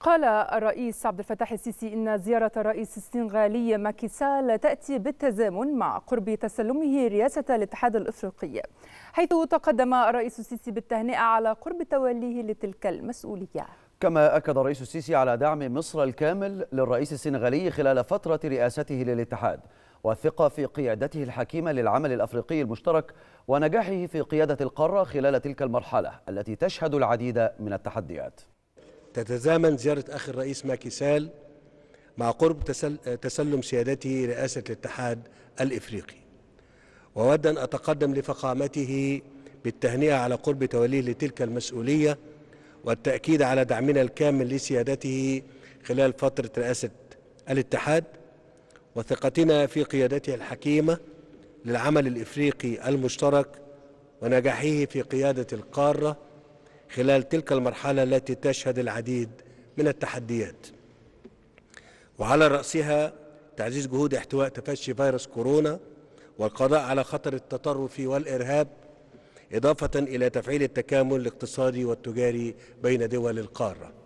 قال الرئيس عبد الفتاح السيسي إن زيارة الرئيس السنغالي ماكي سال تأتي بالتزامن مع قرب تسلمه رئاسة الاتحاد الإفريقي حيث تقدم الرئيس السيسي بالتهنئة على قرب توليه لتلك المسؤولية كما أكد الرئيس السيسي على دعم مصر الكامل للرئيس السنغالي خلال فترة رئاسته للاتحاد والثقة في قيادته الحكيمة للعمل الأفريقي المشترك ونجاحه في قيادة القارة خلال تلك المرحلة التي تشهد العديد من التحديات تتزامن زيارة آخر رئيس ماكي سال مع قرب تسلم سيادته رئاسة الاتحاد الإفريقي وأود أن أتقدم لفخامته بالتهنئة على قرب توليه لتلك المسؤولية والتأكيد على دعمنا الكامل لسيادته خلال فترة رئاسة الاتحاد وثقتنا في قيادته الحكيمة للعمل الإفريقي المشترك ونجاحه في قيادة القارة خلال تلك المرحلة التي تشهد العديد من التحديات وعلى رأسها تعزيز جهود احتواء تفشي فيروس كورونا والقضاء على خطر التطرف والإرهاب إضافة إلى تفعيل التكامل الاقتصادي والتجاري بين دول القارة